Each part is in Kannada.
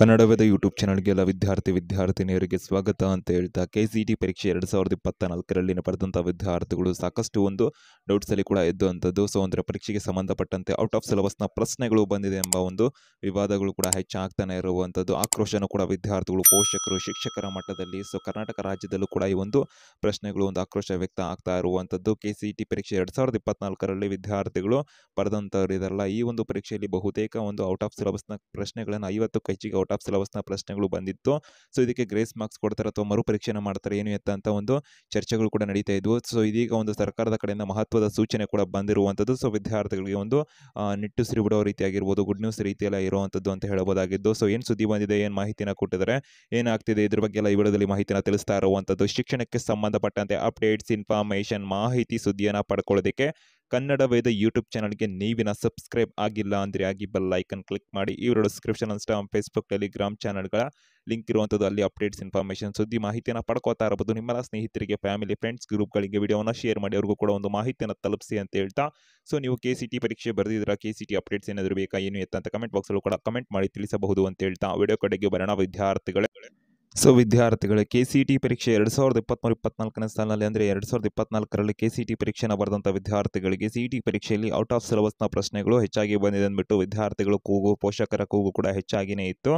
ಕನ್ನಡವೇದ ಯೂಟ್ಯೂಬ್ ಚಾನಲ್ಗೆ ಎಲ್ಲ ವಿದ್ಯಾರ್ಥಿ ವಿದ್ಯಾರ್ಥಿನಿಯರಿಗೆ ಸ್ವಾಗತ ಅಂತ ಹೇಳ್ತಾ ಕೆ ಸಿ ಟಿ ಪರೀಕ್ಷೆ ಎರಡು ಸಾವಿರದ ಇಪ್ಪತ್ತ ನಾಲ್ಕರಲ್ಲಿ ಪಡೆದಂಥ ವಿದ್ಯಾರ್ಥಿಗಳು ಸಾಕಷ್ಟು ಒಂದು ಡೌಟ್ಸಲ್ಲಿ ಕೂಡ ಎದ್ದುವಂಥದ್ದು ಸೊ ಅಂದರೆ ಪರೀಕ್ಷೆಗೆ ಸಂಬಂಧಪಟ್ಟಂತೆ ಔಟ್ ಆಫ್ ಸಿಲೆಬಸ್ನ ಪ್ರಶ್ನೆಗಳು ಬಂದಿದೆ ಎಂಬ ಒಂದು ವಿವಾದಗಳು ಕೂಡ ಹೆಚ್ಚಾಗ್ತಾನೆ ಇರುವಂಥದ್ದು ಆಕ್ರೋಶನು ಕೂಡ ವಿದ್ಯಾರ್ಥಿಗಳು ಪೋಷಕರು ಶಿಕ್ಷಕರ ಮಟ್ಟದಲ್ಲಿ ಸೊ ಕರ್ನಾಟಕ ರಾಜ್ಯದಲ್ಲೂ ಕೂಡ ಈ ಒಂದು ಪ್ರಶ್ನೆಗಳು ಒಂದು ಆಕ್ರೋಶ ವ್ಯಕ್ತ ಆಗ್ತಾ ಇರುವಂಥದ್ದು ಕೆ ಸಿ ಟಿ ಪರೀಕ್ಷೆ ಎರಡು ಸಾವಿರದ ಇಪ್ಪತ್ನಾಲ್ಕರಲ್ಲಿ ವಿದ್ಯಾರ್ಥಿಗಳು ಪಡೆದಂಥವ್ರು ಇದರಲ್ಲ ಈ ಒಂದು ಪರೀಕ್ಷೆಯಲ್ಲಿ ಬಹುತೇಕ ಒಂದು ಔಟ್ ಆಫ್ ಸಿಲೆಬಸ್ನ ಪ್ರಶ್ನೆಗಳನ್ನು ಐವತ್ತು ಕೈಚಿಗೆ ಔಟ್ ಆಫ್ ಸಿಲಬಸ್ನ ಪ್ರಶ್ನೆಗಳು ಬಂದಿತ್ತು ಸೊ ಇದಕ್ಕೆ ಗ್ರೇಸ್ ಮಾರ್ಕ್ಸ್ ಕೊಡ್ತಾರೆ ಅಥವಾ ಪರೀಕ್ಷೆ ಮಾಡ್ತಾರೆ ಏನು ಎತ್ತ ಅಂತ ಒಂದು ಚರ್ಚೆಗಳು ಕೂಡ ನಡೀತಾ ಇದ್ವು ಸೊ ಇದೀಗ ಒಂದು ಸರ್ಕಾರದ ಕಡೆಯಿಂದ ಮಹತ್ವದ ಸೂಚನೆ ಕೂಡ ಬಂದಿರುವಂಥದ್ದು ಸೊ ವಿದ್ಯಾರ್ಥಿಗಳಿಗೆ ಒಂದು ನಿಟ್ಟುಸಿರು ಬಿಡೋ ರೀತಿಯಾಗಿರ್ಬೋದು ಗುಡ್ ನ್ಯೂಸ್ ರೀತಿಯೆಲ್ಲ ಇರುವಂಥದ್ದು ಅಂತ ಹೇಳಬಹುದಾಗಿದ್ದು ಸೊ ಏನು ಸುದ್ದಿ ಬಂದಿದೆ ಏನು ಮಾಹಿತಿನ ಕೊಟ್ಟಿದ್ದಾರೆ ಏನಾಗ್ತಿದೆ ಇದ್ರ ಬಗ್ಗೆ ಎಲ್ಲ ಈ ವಿಡಿಯೋದಲ್ಲಿ ಮಾಹಿತಿನ ತಿಳಿಸ್ತಾ ಇರುವಂಥದ್ದು ಶಿಕ್ಷಣಕ್ಕೆ ಸಂಬಂಧಪಟ್ಟಂತೆ ಅಪ್ಡೇಟ್ಸ್ ಇನ್ಫಾರ್ಮೇಷನ್ ಮಾಹಿತಿ ಸುದ್ದಿಯನ್ನು ಪಡ್ಕೊಳ್ಳೋದಕ್ಕೆ ಕನ್ನಡ ವೇದ ಯೂಟ್ಯೂಬ್ ಚಾನಲ್ಗೆ ನೀವಿನ ಸಬ್ಸ್ಕ್ರೈಬ್ ಆಗಿಲ್ಲ ಅಂದರೆ ಆಗಿ ಬೆಲ್ ಐಕನ್ ಕ್ಲಿಕ್ ಮಾಡಿ ಇವರು ಡಿಸ್ಕ್ರಿಪ್ಷನ್ ಇನ್ಸ್ಟಾಗ್ರಾಮ್ ಫೇಸ್ಬುಕ್ ಟೆಲಿಗ್ರಾಮ್ ಚಾನಲ್ಗಳ ಲಿಂಕ್ ಇರುವಂಥದ್ದು ಅಲ್ಲಿ ಅಪ್ಡೇಟ್ಸ್ ಇನ್ಫಾರ್ಮೇಷನ್ ಸುದ್ದಿ ಮಾಹಿತಿಯನ್ನು ಪಡ್ಕೋತಾ ಇರಬಹುದು ನಿಮ್ಮ ಸ್ನೇಹಿತರಿಗೆ ಫ್ಯಾಮಿಲಿ ಫ್ರೆಂಡ್ಸ್ ಗ್ರೂಪ್ಗಳಿಗೆ ವಿಡಿಯೋನ ಶೇರ್ ಮಾಡಿ ಅವ್ರಿಗೂ ಕೂಡ ಒಂದು ಮಾಹಿತಿಯನ್ನು ತಲುಪಿಸಿ ಅಂತ ಹೇಳ್ತಾ ಸೊ ನೀವು ಕೆ ಸಿ ಟಿ ಪರೀಕ್ಷೆ ಬರೆದಿದ್ರೆ ಕೆ ಸಿ ಟಿ ಅಪ್ಡೇಟ್ಸ್ ಏನಾದರೂ ಬೇಕಾ ಏನು ಎತ್ತಂತ ಕಮೆಂಟ್ ಬಾಕ್ಸಲ್ಲೂ ಕೂಡ ಕಮೆಂಟ್ ಮಾಡಿ ತಿಳಿಸಬಹುದು ಅಂತ ಹೇಳ್ತಾ ವಿಡಿಯೋ ಕಡೆಗೆ ಬರೋಣ ವಿದ್ಯಾರ್ಥಿಗಳೇ ಸೊ ವಿದ್ಯಾರ್ಥಿಗಳು ಕೆ ಸಿ ಟಿ ಪರೀಕ್ಷೆ ಎರಡು ಸಾವಿರದ ಇಪ್ಪತ್ತ್ಮೂರು ಇಪ್ಪತ್ನಾಲ್ಕನೇ ಸಾಲಿನಲ್ಲಿ ಅಂದರೆ ಎರಡು ಸಾವಿರದ ಇಪ್ಪತ್ನಾಲ್ಕರಲ್ಲಿ ಕೆ ಸಿ ಟಿ ಪರೀಕ್ಷೆನ ಬರೆದಂಥ ವಿದ್ಯಾರ್ಥಿಗಳಿಗೆ ಸಿ ಟಿ ಪರೀಕ್ಷೆಯಲ್ಲಿ ಔಟ್ ಆಫ್ ಸಿಲೆಬಸ್ನ ಪ್ರಶ್ನೆಗಳು ಹೆಚ್ಚಾಗಿ ಬಂದಿದೆ ಅಂದ್ಬಿಟ್ಟು ವಿದ್ಯಾರ್ಥಿಗಳು ಕೂಗು ಪೋಷಕರ ಕೂಗು ಕೂಡ ಹೆಚ್ಚಾಗಿಯೇ ಇತ್ತು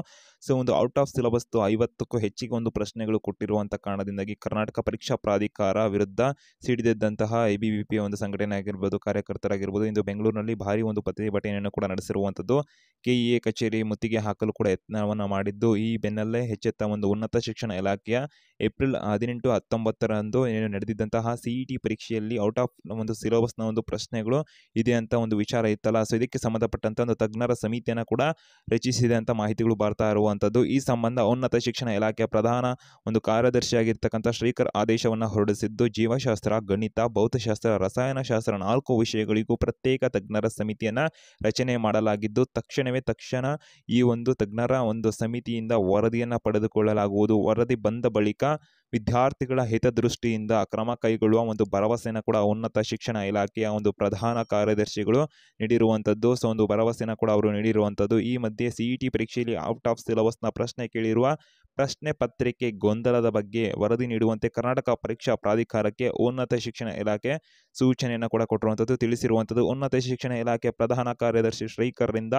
ಸೊ ಒಂದು ಔಟ್ ಆಫ್ ಸಿಲಬಸ್ ಐವತ್ತಕ್ಕೂ ಹೆಚ್ಚಿಗೆ ಒಂದು ಪ್ರಶ್ನೆಗಳು ಕೊಟ್ಟಿರುವಂಥ ಕಾರಣದಿಂದಾಗಿ ಕರ್ನಾಟಕ ಪರೀಕ್ಷಾ ಪ್ರಾಧಿಕಾರ ವಿರುದ್ಧ ಸಿಡಿದಿದ್ದಂತಹ ಎ ಬಿ ವಿ ಪಿ ಒಂದು ಸಂಘಟನೆ ಆಗಿರ್ಬೋದು ಕಾರ್ಯಕರ್ತರಾಗಿರ್ಬೋದು ಇಂದು ಬೆಂಗಳೂರಿನಲ್ಲಿ ಭಾರಿ ಒಂದು ಪ್ರತಿಭಟನೆಯನ್ನು ಕೂಡ ನಡೆಸಿರುವಂಥದ್ದು ಕೆಇಎ e ಕಚೇರಿ ಮುತ್ತಿಗೆ ಹಾಕಲು ಕೂಡ ಯತ್ನವನ್ನು ಮಾಡಿದ್ದು ಈ ಬೆನ್ನಲ್ಲೇ ಹೆಚ್ಚೆತ್ತ ಒಂದು ಉನ್ನತ अतः शिक्षण इलाक़ा ಏಪ್ರಿಲ್ ಹದಿನೆಂಟು ಹತ್ತೊಂಬತ್ತರಂದು ಏನು ನಡೆದಿದ್ದಂತಹ ಸಿ ಇ ಟಿ ಪರೀಕ್ಷೆಯಲ್ಲಿ ಔಟ್ ಆಫ್ ಒಂದು ಸಿಲೆಬಸ್ನ ಒಂದು ಪ್ರಶ್ನೆಗಳು ಇದೆ ಅಂತ ಒಂದು ವಿಚಾರ ಇತ್ತಲ್ಲ ಸೊ ಇದಕ್ಕೆ ಸಂಬಂಧಪಟ್ಟಂಥ ಒಂದು ತಜ್ಞರ ಸಮಿತಿಯನ್ನು ಕೂಡ ರಚಿಸಿದೆ ಅಂತ ಮಾಹಿತಿಗಳು ಬರ್ತಾ ಇರುವಂಥದ್ದು ಈ ಸಂಬಂಧ ಉನ್ನತ ಶಿಕ್ಷಣ ಇಲಾಖೆಯ ಪ್ರಧಾನ ಒಂದು ಕಾರ್ಯದರ್ಶಿಯಾಗಿರ್ತಕ್ಕಂಥ ಶ್ರೀಕರ್ ಆದೇಶವನ್ನು ಹೊರಡಿಸಿದ್ದು ಜೀವಶಾಸ್ತ್ರ ಗಣಿತ ಭೌತಶಾಸ್ತ್ರ ರಸಾಯನಶಾಸ್ತ್ರ ನಾಲ್ಕು ವಿಷಯಗಳಿಗೂ ಪ್ರತ್ಯೇಕ ತಜ್ಞರ ಸಮಿತಿಯನ್ನು ರಚನೆ ಮಾಡಲಾಗಿದ್ದು ತಕ್ಷಣವೇ ತಕ್ಷಣ ಈ ಒಂದು ತಜ್ಞರ ಒಂದು ಸಮಿತಿಯಿಂದ ವರದಿಯನ್ನು ಪಡೆದುಕೊಳ್ಳಲಾಗುವುದು ವರದಿ ಬಂದ ಬಳಿಕ da ವಿದ್ಯಾರ್ಥಿಗಳ ಹಿತದೃಷ್ಟಿಯಿಂದ ಕ್ರಮ ಕೈಗೊಳ್ಳುವ ಒಂದು ಭರವಸೆಯನ್ನು ಕೂಡ ಉನ್ನತ ಶಿಕ್ಷಣ ಇಲಾಖೆಯ ಒಂದು ಪ್ರಧಾನ ಕಾರ್ಯದರ್ಶಿಗಳು ನೀಡಿರುವಂಥದ್ದು ಸೊ ಒಂದು ಭರವಸೆಯನ್ನು ಕೂಡ ಅವರು ನೀಡಿರುವಂಥದ್ದು ಈ ಮಧ್ಯೆ ಸಿ ಇ ಟಿ ಪರೀಕ್ಷೆಯಲ್ಲಿ ಔಟ್ ಆಫ್ ಸಿಲೆಬಸ್ನ ಪ್ರಶ್ನೆ ಕೇಳಿರುವ ಪ್ರಶ್ನೆ ಪತ್ರಿಕೆ ಗೊಂದಲದ ಬಗ್ಗೆ ವರದಿ ನೀಡುವಂತೆ ಕರ್ನಾಟಕ ಪರೀಕ್ಷಾ ಪ್ರಾಧಿಕಾರಕ್ಕೆ ಉನ್ನತ ಶಿಕ್ಷಣ ಇಲಾಖೆ ಸೂಚನೆಯನ್ನು ಕೂಡ ಕೊಟ್ಟಿರುವಂಥದ್ದು ತಿಳಿಸಿರುವಂಥದ್ದು ಉನ್ನತ ಶಿಕ್ಷಣ ಇಲಾಖೆ ಪ್ರಧಾನ ಕಾರ್ಯದರ್ಶಿ ಶ್ರೀಕರ್ರಿಂದ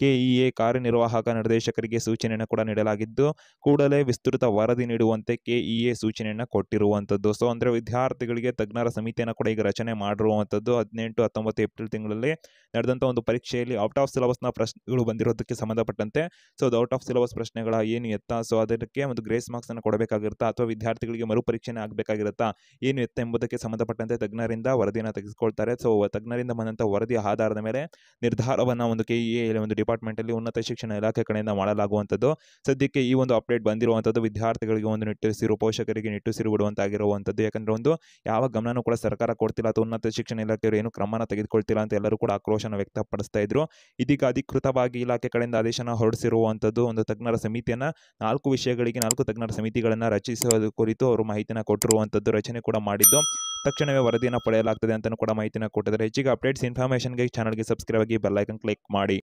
ಕೆಇಎ ಕಾರ್ಯನಿರ್ವಾಹಕ ನಿರ್ದೇಶಕರಿಗೆ ಸೂಚನೆಯನ್ನು ಕೂಡ ನೀಡಲಾಗಿದ್ದು ಕೂಡಲೇ ವಿಸ್ತೃತ ವರದಿ ನೀಡುವಂತೆ ಕೆಇಎ ಸೂಚನೆಯನ್ನ ಸೂಚನೆಯನ್ನು ಕೊಟ್ಟಿರುವಂಥದ್ದು ಸೊ ಅಂದರೆ ವಿದ್ಯಾರ್ಥಿಗಳಿಗೆ ತಜ್ಞರ ಸಮಿತಿಯನ್ನು ಕೂಡ ಈಗ ರಚನೆ ಮಾಡಿರುವಂಥದ್ದು ಹದಿನೆಂಟು ಹತ್ತೊಂಬತ್ತು ಏಪ್ರಿಲ್ ತಿಂಗಳಲ್ಲಿ ನಡೆದಂಥ ಒಂದು ಪರೀಕ್ಷೆಯಲ್ಲಿ ಔಟ್ ಆಫ್ ಸಿಲಬಸ್ನ ಪ್ರಶ್ನೆಗಳು ಬಂದಿರೋದಕ್ಕೆ ಸಂಬಂಧಪಟ್ಟಂತೆ ಸೊ ಅದು ಔಟ್ ಆಫ್ ಸಿಲಬಸ್ ಪ್ರಶ್ನೆಗಳ ಏನು ಎತ್ತ ಸೊ ಅದಕ್ಕೆ ಒಂದು ಗ್ರೇಸ್ ಮಾರ್ಕ್ಸನ್ನು ಕೊಡಬೇಕಾಗಿರುತ್ತಾ ಅಥವಾ ವಿದ್ಯಾರ್ಥಿಗಳಿಗೆ ಮರುಪರೀಕ್ಷೆನೇ ಆಗಬೇಕಾಗಿರುತ್ತಾ ಏನು ಎತ್ತ ಎಂಬುದಕ್ಕೆ ಸಂಬಂಧಪಟ್ಟಂತೆ ತಜ್ಞರಿಂದ ವರದಿಯನ್ನು ತೆಗೆದುಕೊಳ್ತಾರೆ ಸೊ ತಜ್ಞರಿಂದ ಬಂದಂಥ ವರದಿಯ ಆಧಾರದ ಮೇಲೆ ನಿರ್ಧಾರವನ್ನು ಒಂದು ಕೆ ಇಲ್ಲಿ e ಒಂದು ಡಿಪಾರ್ಟ್ಮೆಂಟಲ್ಲಿ ಉನ್ನತ ಶಿಕ್ಷಣ ಇಲಾಖೆ ಕಡೆಯಿಂದ ಮಾಡಲಾಗುವಂಥದ್ದು ಸದ್ಯಕ್ಕೆ ಈ ಒಂದು ಅಪ್ಡೇಟ್ ಬಂದಿರುವಂಥದ್ದು ವಿದ್ಯಾರ್ಥಿಗಳಿಗೆ ಒಂದು ನಿಟ್ಟಿಸಿರುವ ಪೋಷಕ ಶಿಕ್ಷಕರಿಗೆ ನಿಟ್ಟುಸಿರು ಬಿಡುವಂತಾಗಿರುವಂಥದ್ದು ಯಾಕಂದರೆ ಒಂದು ಯಾವ ಗಮನವೂ ಕೂಡ ಸರ್ಕಾರ ಕೊಡ್ತಿಲ್ಲ ಅಥವಾ ಉನ್ನತ ಶಿಕ್ಷಣ ಇಲಾಖೆಯವರು ಏನು ಕ್ರಮನ ತೆಗೆದುಕೊಳ್ತಿಲ್ಲ ಅಂತ ಎಲ್ಲರೂ ಕೂಡ ಆಕ್ರೋಶನ ವ್ಯಕ್ತಪಡಿಸ್ತಾ ಇದ್ರು ಇದೀಗ ಅಧಿಕೃತವಾಗಿ ಇಲಾಖೆ ಕಡೆಯಿಂದ ಆದೇಶನ ಹೊರಡಿಸಿರುವಂಥದ್ದು ಒಂದು ತಜ್ಞರ ಸಮಿತಿಯನ್ನು ನಾಲ್ಕು ವಿಷಯಗಳಿಗೆ ನಾಲ್ಕು ತಜ್ಞರ ಸಮಿತಿಗಳನ್ನು ರಚಿಸುವ ಕುರಿತು ಅವರು ಮಾಹಿತಿನ ಕೊಟ್ಟಿರುವಂಥದ್ದು ರಚನೆ ಕೂಡ ಮಾಡಿದ್ದು ತಕ್ಷಣವೇ ವರದಿಯನ್ನು ಪಡೆಯಲಾಗ್ತದೆ ಅಂತಲೂ ಕೂಡ ಮಾಹಿತಿನ ಕೊಟ್ಟಿದ್ದಾರೆ ಹೆಚ್ಚಿಗೆ ಅಪ್ಡೇಟ್ಸ್ ಇನ್ಫಾರ್ಮೇಷನ್ಗೆ ಚಾನಲ್ಗೆ ಸಬ್ಸ್ಕ್ರೈಬ್ ಆಗಿ ಬೆಲ್ಲೈಕನ್ ಕ್ಲಿಕ್ ಮಾಡಿ